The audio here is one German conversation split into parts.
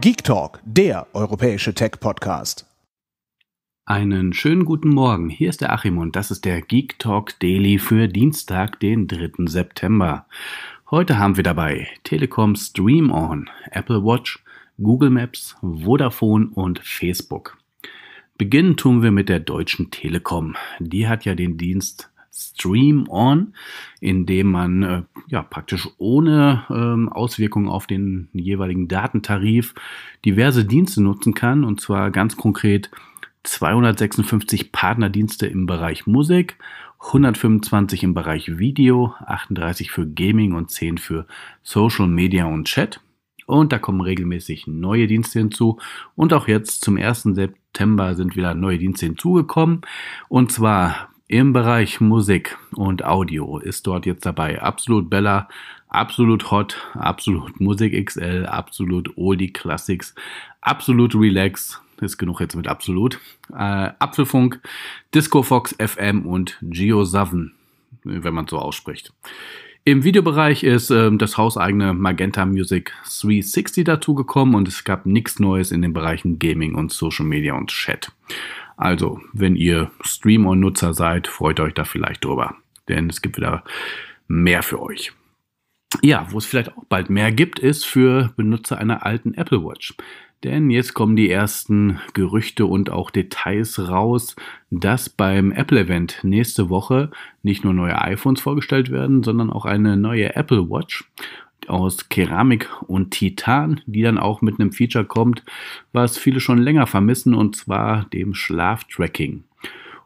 Geek Talk, der europäische Tech-Podcast. Einen schönen guten Morgen. Hier ist der Achim und das ist der Geek Talk Daily für Dienstag, den 3. September. Heute haben wir dabei Telekom Stream On, Apple Watch, Google Maps, Vodafone und Facebook. Beginnen tun wir mit der Deutschen Telekom. Die hat ja den Dienst Stream On, in dem man äh, ja praktisch ohne ähm, Auswirkungen auf den jeweiligen Datentarif diverse Dienste nutzen kann und zwar ganz konkret 256 Partnerdienste im Bereich Musik, 125 im Bereich Video, 38 für Gaming und 10 für Social Media und Chat. Und da kommen regelmäßig neue Dienste hinzu. Und auch jetzt zum 1. September sind wieder neue Dienste hinzugekommen. Und zwar im Bereich Musik und Audio ist dort jetzt dabei Absolut Bella, Absolut Hot, Absolut Musik XL, Absolut Oldie Classics, Absolut Relax, ist genug jetzt mit Absolut, äh, Apfelfunk, Disco Fox FM und Geo Savin, wenn man so ausspricht. Im Videobereich ist äh, das hauseigene Magenta Music 360 dazugekommen und es gab nichts Neues in den Bereichen Gaming und Social Media und Chat. Also, wenn ihr Stream-On-Nutzer seid, freut euch da vielleicht drüber, denn es gibt wieder mehr für euch. Ja, wo es vielleicht auch bald mehr gibt, ist für Benutzer einer alten Apple Watch. Denn jetzt kommen die ersten Gerüchte und auch Details raus, dass beim Apple-Event nächste Woche nicht nur neue iPhones vorgestellt werden, sondern auch eine neue Apple Watch aus Keramik und Titan, die dann auch mit einem Feature kommt, was viele schon länger vermissen, und zwar dem Schlaftracking.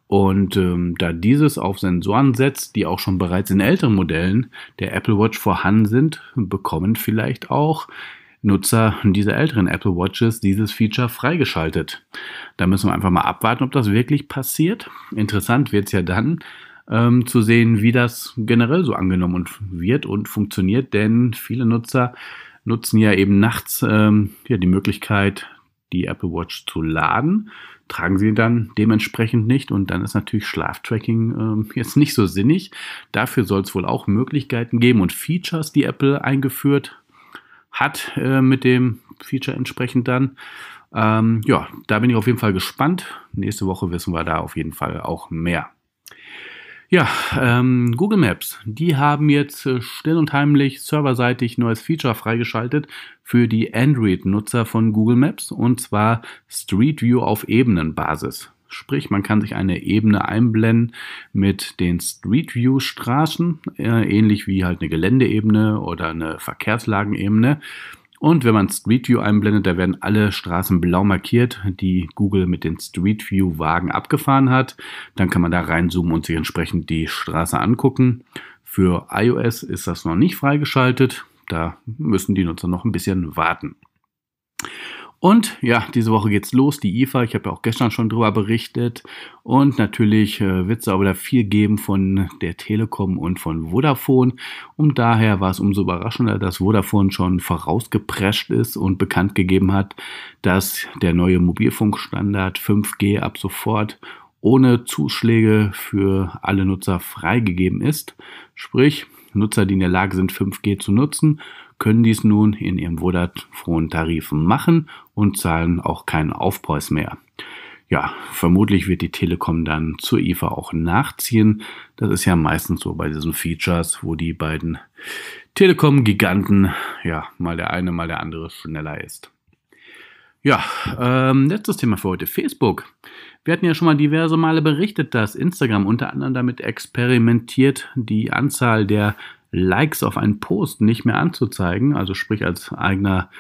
Und ähm, da dieses auf Sensoren setzt, die auch schon bereits in älteren Modellen der Apple Watch vorhanden sind, bekommen vielleicht auch Nutzer dieser älteren Apple Watches dieses Feature freigeschaltet. Da müssen wir einfach mal abwarten, ob das wirklich passiert. Interessant wird es ja dann, ähm, zu sehen, wie das generell so angenommen und wird und funktioniert, denn viele Nutzer nutzen ja eben nachts ähm, ja, die Möglichkeit, die Apple Watch zu laden, tragen sie dann dementsprechend nicht und dann ist natürlich Schlaftracking ähm, jetzt nicht so sinnig. Dafür soll es wohl auch Möglichkeiten geben und Features, die Apple eingeführt hat äh, mit dem Feature entsprechend dann. Ähm, ja, da bin ich auf jeden Fall gespannt. Nächste Woche wissen wir da auf jeden Fall auch mehr. Ja, ähm, Google Maps, die haben jetzt äh, still und heimlich serverseitig neues Feature freigeschaltet für die Android-Nutzer von Google Maps und zwar Street View auf Ebenenbasis. Sprich, man kann sich eine Ebene einblenden mit den Street View Straßen, äh, ähnlich wie halt eine Geländeebene oder eine Verkehrslagenebene. Und wenn man Street View einblendet, da werden alle Straßen blau markiert, die Google mit den Street View Wagen abgefahren hat. Dann kann man da reinzoomen und sich entsprechend die Straße angucken. Für iOS ist das noch nicht freigeschaltet. Da müssen die Nutzer noch ein bisschen warten. Und ja, diese Woche geht's los, die IFA. Ich habe ja auch gestern schon drüber berichtet. Und natürlich äh, wird es aber da viel geben von der Telekom und von Vodafone. Und daher war es umso überraschender, dass Vodafone schon vorausgeprescht ist und bekannt gegeben hat, dass der neue Mobilfunkstandard 5G ab sofort ohne Zuschläge für alle Nutzer freigegeben ist. Sprich, Nutzer, die in der Lage sind, 5G zu nutzen, können dies nun in ihrem Vodafone-Tarifen machen und zahlen auch keinen Aufpreis mehr. Ja, vermutlich wird die Telekom dann zur IFA auch nachziehen. Das ist ja meistens so bei diesen Features, wo die beiden Telekom-Giganten, ja, mal der eine, mal der andere schneller ist. Ja, ähm, letztes Thema für heute, Facebook. Wir hatten ja schon mal diverse Male berichtet, dass Instagram unter anderem damit experimentiert, die Anzahl der Likes auf einen Post nicht mehr anzuzeigen. Also sprich als eigener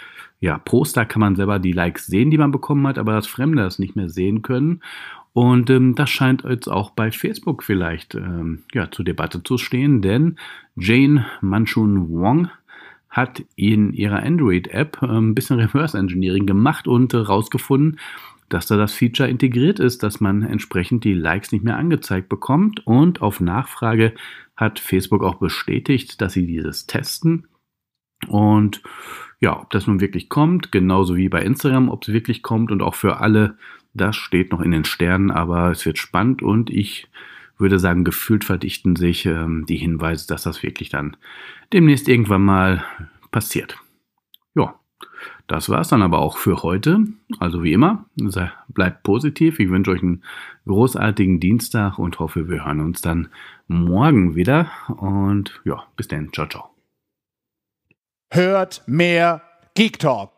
ja, Poster kann man selber die Likes sehen, die man bekommen hat, aber dass Fremde das nicht mehr sehen können. Und ähm, das scheint jetzt auch bei Facebook vielleicht ähm, ja, zur Debatte zu stehen, denn Jane Manchun Wong hat in ihrer Android-App ein ähm, bisschen Reverse Engineering gemacht und herausgefunden, äh, dass da das Feature integriert ist, dass man entsprechend die Likes nicht mehr angezeigt bekommt. Und auf Nachfrage hat Facebook auch bestätigt, dass sie dieses testen. Und ja, ob das nun wirklich kommt, genauso wie bei Instagram, ob es wirklich kommt und auch für alle, das steht noch in den Sternen, aber es wird spannend und ich würde sagen, gefühlt verdichten sich ähm, die Hinweise, dass das wirklich dann demnächst irgendwann mal passiert. Ja, das war es dann aber auch für heute. Also wie immer, bleibt positiv. Ich wünsche euch einen großartigen Dienstag und hoffe, wir hören uns dann morgen wieder. Und ja, bis dann. Ciao, ciao. Hört mehr Geek Talk.